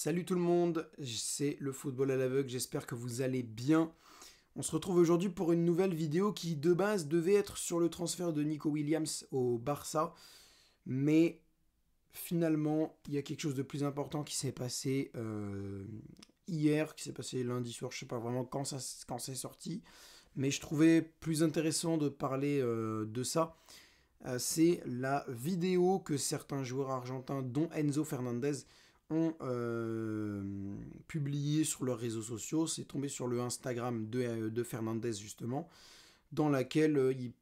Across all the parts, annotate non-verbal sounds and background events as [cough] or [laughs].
Salut tout le monde, c'est le football à l'aveugle, j'espère que vous allez bien. On se retrouve aujourd'hui pour une nouvelle vidéo qui de base devait être sur le transfert de Nico Williams au Barça, mais finalement il y a quelque chose de plus important qui s'est passé euh, hier, qui s'est passé lundi soir, je sais pas vraiment quand, c'est sorti, mais je trouvais plus intéressant de parler euh, de ça. Euh, c'est la vidéo que certains joueurs argentins, dont Enzo Fernandez, ont euh, publié sur leurs réseaux sociaux. C'est tombé sur le Instagram de, euh, Fernandez, justement, dans laquelle, euh, il,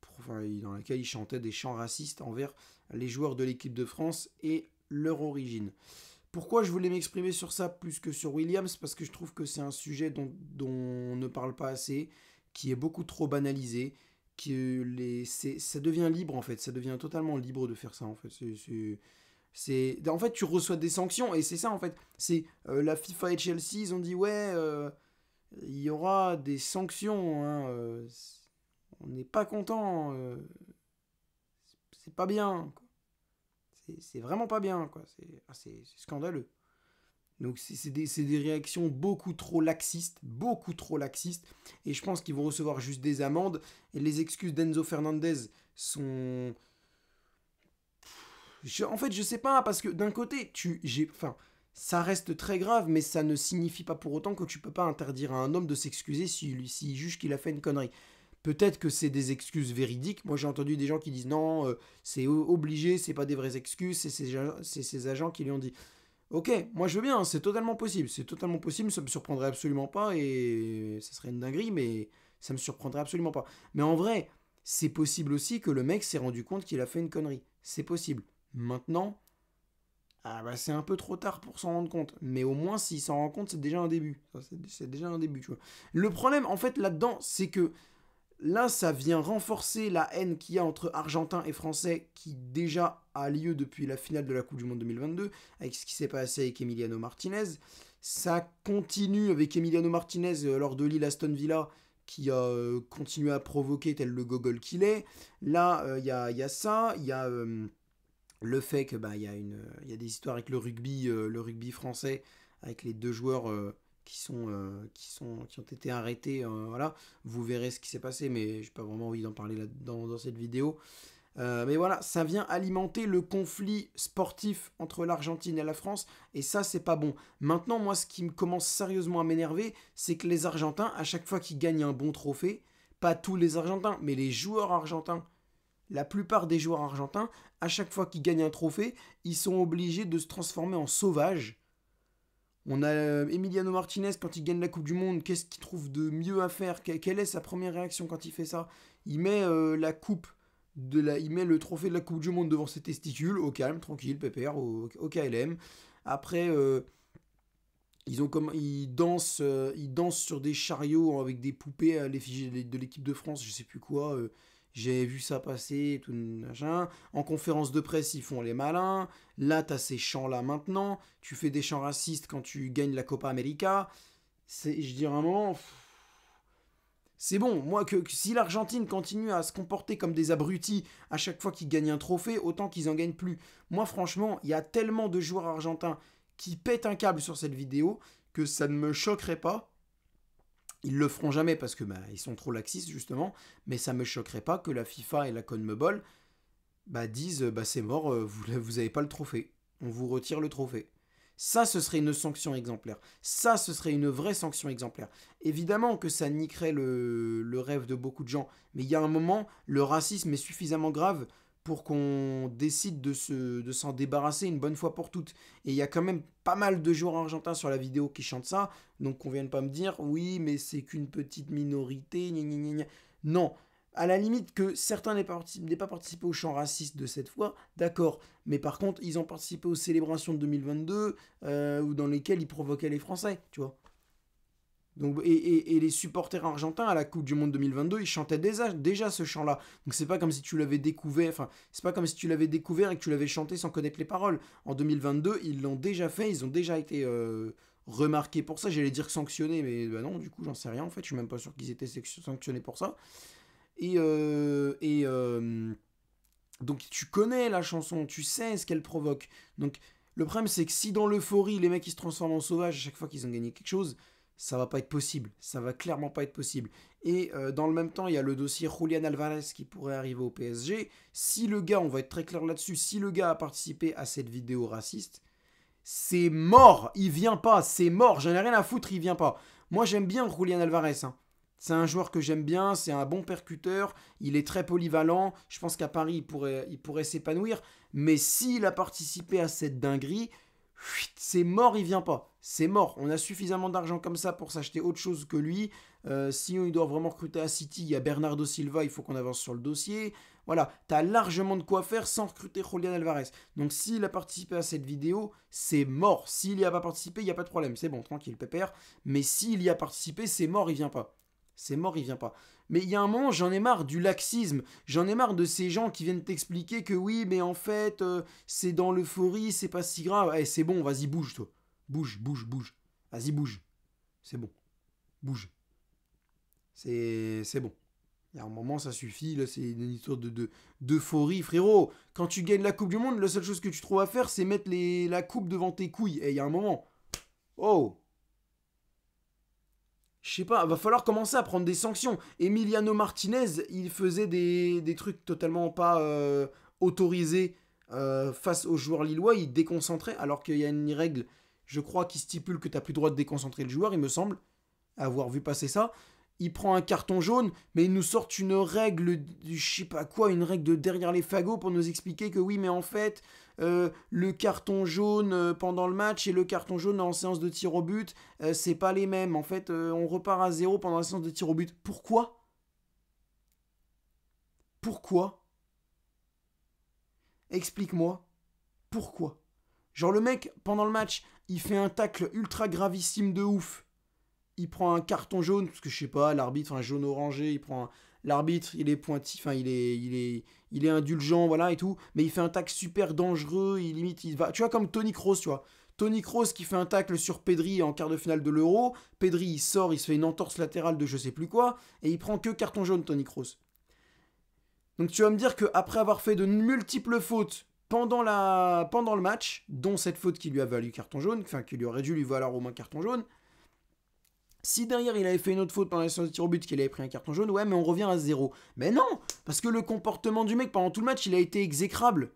dans laquelle il chantait des chants racistes envers les joueurs de l'équipe de France et leur origine. Pourquoi je voulais m'exprimer sur ça plus que sur Williams Parce que je trouve que c'est un sujet dont, on ne parle pas assez, qui est beaucoup trop banalisé, que les, ça devient libre en fait, ça devient totalement libre de faire ça en fait en fait tu reçois des sanctions et c'est ça en fait. C'est euh, la FIFA et Chelsea, ils ont dit ouais, euh, il y aura des sanctions. Hein, euh, on n'est pas content. c'est pas bien. C'est vraiment pas bien. Ah, c'est scandaleux. Donc c'est des, des, réactions beaucoup trop laxistes, beaucoup trop laxistes, et je pense qu'ils vont recevoir juste des amendes. Et les excuses d'Enzo Fernandez sont, en fait, je sais pas, parce que d'un côté, tu, j'ai, enfin, ça reste très grave, mais ça ne signifie pas pour autant que tu peux pas interdire à un homme de s'excuser s'il si, juge qu'il a fait une connerie. Peut-être que c'est des excuses véridiques. Moi, j'ai entendu des gens qui disent non, euh, c'est obligé, c'est pas des vraies excuses, c'est ces c'est agents qui lui ont dit. Ok, moi je veux bien, c'est totalement possible, c'est totalement possible, ça me surprendrait absolument pas et ça serait une dinguerie, mais ça me surprendrait absolument pas. Mais en vrai, c'est possible aussi que le mec s'est rendu compte qu'il a fait une connerie. C'est possible. Maintenant, ah bah, c'est un peu trop tard pour s'en rendre compte. Mais au moins, s'il s'en rend compte, c'est déjà un début. C'est déjà un début, tu vois. Le problème, en fait, là-dedans, c'est que là, ça vient renforcer la haine qu'il y a entre Argentins et Français qui déjà a lieu depuis la finale de la Coupe du Monde 2022, avec ce qui s'est passé avec Emiliano Martinez. Ça continue avec Emiliano Martinez euh, lors de l'île Aston Villa qui a euh, continué à provoquer tel le gogol qu'il est. Là, euh, il y, a, ça, il y a le fait que bah, y a une il y a des histoires avec le rugby euh, le rugby français avec les deux joueurs euh, qui sont euh, qui sont qui ont été arrêtés voilà vous verrez ce qui s'est passé mais n'ai pas vraiment envie d'en parler là dans, dans cette vidéo mais voilà ça vient alimenter le conflit sportif entre l'Argentine et la France et ça c'est pas bon maintenant moi ce qui me commence sérieusement à m'énerver c'est que les Argentins à chaque fois qu'ils gagnent un bon trophée pas tous les Argentins mais les joueurs argentins la plupart des joueurs argentins, à chaque fois qu'ils gagnent un trophée, ils sont obligés de se transformer en sauvages. On a euh, Emiliano Martinez quand il gagne la Coupe du Monde, qu'est-ce qu'il trouve de mieux à faire Quelle est sa première réaction quand il fait ça Il met euh, la coupe de la, met le trophée de la Coupe du Monde devant ses testicules, au calme, tranquille, pépère, au, KLM. Après, euh, ils, ont comme, dansent, ils sur des chariots avec des poupées à l'effigie de l'équipe de France, je sais plus quoi. J'ai vu ça passer, tout machin. En conférence de presse, ils font les malins. Là, t'as ces chants-là maintenant. Tu fais des chants racistes quand tu gagnes la Copa América. C'est, je dirais un moment. C'est bon, moi, que, si l'Argentine continue à se comporter comme des abrutis à chaque fois qu'ils gagnent un trophée, autant qu'ils en gagnent plus. Moi, franchement, il y a tellement de joueurs argentins qui pètent un câble sur cette vidéo que ça ne me choquerait pas ils le feront jamais parce que bah, ils sont trop laxistes justement, mais ça me choquerait pas que la FIFA et la CONMEBOL bah, disent bah, c'est mort, euh, vous, [laughs] vous pas le trophée, on vous retire le trophée. Ça, ce serait une sanction exemplaire. Ça, ce serait une vraie sanction exemplaire. Évidemment que ça niquerait le rêve de beaucoup de gens, mais il y a un moment, le racisme est suffisamment grave pour qu'on décide de, se, de s'en débarrasser une bonne fois pour toutes. Et il y a quand même pas mal de joueurs argentins sur la vidéo qui chantent ça, donc qu'on vienne pas me dire oui, mais c'est qu'une petite minorité, gna Non, à la limite que certains n'aient pas, participé au chant raciste de cette fois, d'accord. Mais par contre, ils ont participé aux célébrations de 2022 euh, ou dans lesquelles ils provoquaient les Français, tu vois et, les supporters argentins à la Coupe du Monde 2022, ils chantaient déjà, déjà ce chant-là. Donc c'est pas comme si tu l'avais découvert, enfin c'est pas comme si tu l'avais découvert et que tu l'avais chanté sans connaître les paroles. En 2022, ils l'ont déjà fait, ils ont déjà été euh, remarqués pour ça. J'allais dire sanctionnés, mais bah non, du coup j'en sais rien en fait. Je suis même pas sûr qu'ils étaient sanctionnés pour ça. Et, euh, euh, donc tu connais la chanson, tu sais ce qu'elle provoque. Donc le problème c'est que si dans l'euphorie les mecs ils se transforment en sauvages à chaque fois qu'ils ont gagné quelque chose ça va pas être possible. Ça va clairement pas être possible. Et euh, dans le même temps, il y a le dossier Julian Alvarez qui pourrait arriver au PSG. Si le gars, on va être très clair là-dessus, si le gars a participé à cette vidéo raciste, c'est mort. Il vient pas. C'est mort. J'en ai rien à foutre. Il vient pas. Moi, j'aime bien Julian Alvarez. Hein. C'est un joueur que j'aime bien, c'est un bon percuteur, il est très polyvalent, je pense qu'à Paris il pourrait, il pourrait s'épanouir, mais s'il a participé à cette dinguerie, c'est mort, il vient pas c'est mort. On a suffisamment d'argent comme ça pour s'acheter autre chose que lui. Euh, si on doit vraiment recruter à City, il y a Bernardo Silva, il faut qu'on avance sur le dossier. Voilà, t'as largement de quoi faire sans recruter Julian Alvarez. Donc s'il a participé à cette vidéo, c'est mort. S'il n'y a pas participé, il n'y a pas de problème. C'est bon, tranquille, pépère. Mais s'il y a participé, c'est mort, il vient pas. C'est mort, il vient pas. Mais il y a un moment, j'en ai marre du laxisme. J'en ai marre de ces gens qui viennent t'expliquer que oui, mais en fait, euh, c'est dans l'euphorie, c'est pas si grave. Eh, c'est bon, vas-y, bouge, toi. Bouge, bouge, bouge. Vas-y, bouge. C'est bon. Bouge. C'est bon. Il y a un moment, ça suffit. Là, c'est une histoire de d'euphorie, frérot. Quand tu gagnes la Coupe du Monde, la seule chose que tu trouves à faire, c'est mettre les, la coupe devant tes couilles. Et il y a un moment. Oh je sais pas, va falloir commencer à prendre des sanctions. Emiliano Martinez, il faisait des, des trucs totalement pas euh, autorisés euh, face aux joueurs lillois, il déconcentrait alors qu'il y a une règle je crois, qu'il stipule que tu n'as plus le droit de déconcentrer le joueur, il me semble avoir vu passer ça. Il prend un carton jaune, mais il nous sort une règle, je sais pas quoi, une règle de derrière les fagots pour nous expliquer que oui, mais en fait, euh, le carton jaune euh, pendant le match et le carton jaune en séance de tir au but, euh, c'est pas les mêmes. En fait, on repart à zéro pendant la séance de tir au but. Pourquoi Pourquoi Explique-moi. Pourquoi Genre le mec, pendant le match, il fait un tacle ultra gravissime de ouf. Il prend un carton jaune, parce que je sais pas, l'arbitre, un jaune orangé, il prend un... L'arbitre, il est pointif, enfin, il est, il est, il est indulgent, voilà et tout, mais il fait un tacle super dangereux, il limite, il va, tu vois comme Tony Kroos, tu vois, Tony Kroos qui fait un tacle sur Pedri en quart de finale de l'Euro. Pedri il sort, il se fait une entorse latérale de je sais plus quoi et il prend que carton jaune Tony Kroos. Donc tu vas me dire qu'après avoir fait de multiples fautes pendant, la, pendant le match, dont cette faute qui lui a valu carton jaune, enfin qui lui aurait dû lui valoir au moins carton jaune, si derrière il avait fait une autre faute pendant la séance de tir au but, qu'il avait pris un carton jaune, ouais, mais on revient à zéro. Mais non Parce que le comportement du mec pendant tout le match, il a été exécrable.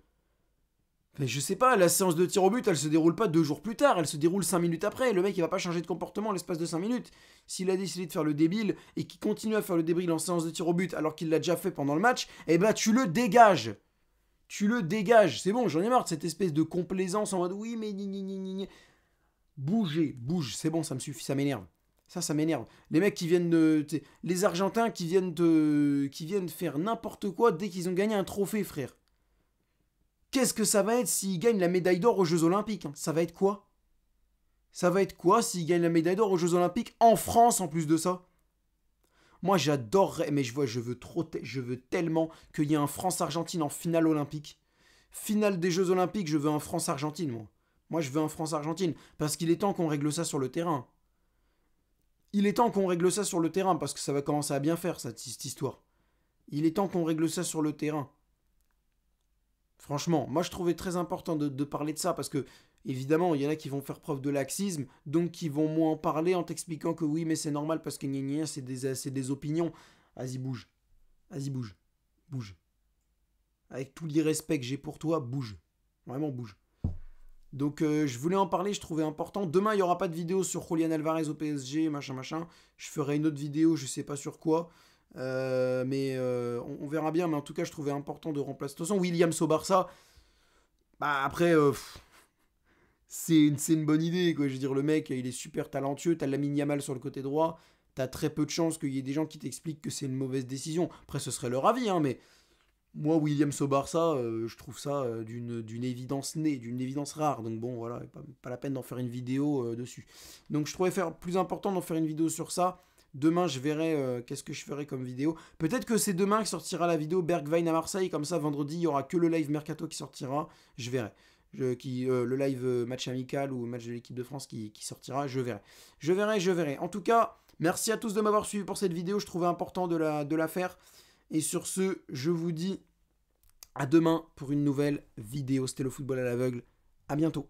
Mais je sais pas, la séance de tir au but, elle se déroule pas deux jours plus tard, elle se déroule cinq minutes après. Le mec, il va pas changer de comportement en l'espace de cinq minutes. S'il a décidé de faire le débile et qu'il continue à faire le débile en séance de tir au but alors qu'il l'a déjà fait pendant le match, eh ben tu le dégages tu le dégages. C'est bon, j'en ai marre de cette espèce de complaisance en mode oui, mais ni ni ni Bougez, bouge, c'est bon, ça me suffit, ça m'énerve. Ça, ça m'énerve. Les mecs qui viennent de. Les Argentins qui viennent de. qui viennent faire n'importe quoi dès qu'ils ont gagné un trophée, frère. Qu'est-ce que ça va être s'ils gagnent la médaille d'or aux Jeux Olympiques hein Ça va être quoi Ça va être quoi s'ils gagnent la médaille d'or aux Jeux Olympiques en France en plus de ça moi, j'adorerais, mais je vois, je veux trop, je veux tellement qu'il y ait un France-Argentine en finale olympique. Finale des Jeux Olympiques, je veux un France-Argentine, moi. Moi, je veux un France-Argentine, parce qu'il est temps qu'on règle ça sur le terrain. Il est temps qu'on règle ça sur le terrain, parce que ça va commencer à bien faire, cette, histoire. Il est temps qu'on règle ça sur le terrain. Franchement, moi je trouvais très important de, parler de ça parce que Évidemment, il y en a qui vont faire preuve de laxisme, donc qui vont moins en parler en t'expliquant que oui, mais c'est normal parce que gna gna, c'est des, c'est des opinions. Vas-y, bouge. Vas-y, bouge. Bouge. Avec tout l'irrespect que j'ai pour toi, bouge. Vraiment, bouge. Donc, euh, je voulais en parler, je trouvais important. Demain, il n'y aura pas de vidéo sur Julian Alvarez au PSG, machin, machin. Je ferai une autre vidéo, je ne sais pas sur quoi. Euh, mais euh, on, verra bien. Mais en tout cas, je trouvais important de remplacer. De toute façon, Williams au Barça. Bah, après c'est une, bonne idée. Quoi. Je veux dire, le mec, il est super talentueux. T'as à mal sur le côté droit. T'as très peu de chances qu'il y ait des gens qui t'expliquent que c'est une mauvaise décision. Après, ce serait leur avis, hein, mais moi, William Sobarsa, euh, je trouve ça euh, d'une évidence née, d'une évidence rare. Donc bon, voilà, pas, la peine d'en faire une vidéo euh, dessus. Donc je trouvais faire plus important d'en faire une vidéo sur ça. Demain, je verrai qu'est-ce que je ferai comme vidéo. Peut-être que c'est demain qui sortira la vidéo Bergwein à Marseille. Comme ça, vendredi, il y aura que le live Mercato qui sortira. Je verrai qui, euh, le live euh, match amical ou match de l'équipe de France qui, sortira, je verrai. Je verrai, je verrai. En tout cas, merci à tous de m'avoir suivi pour cette vidéo, je trouvais important de la, de la faire. Et sur ce, je vous dis à demain pour une nouvelle vidéo. C'était le football à l'aveugle. À bientôt.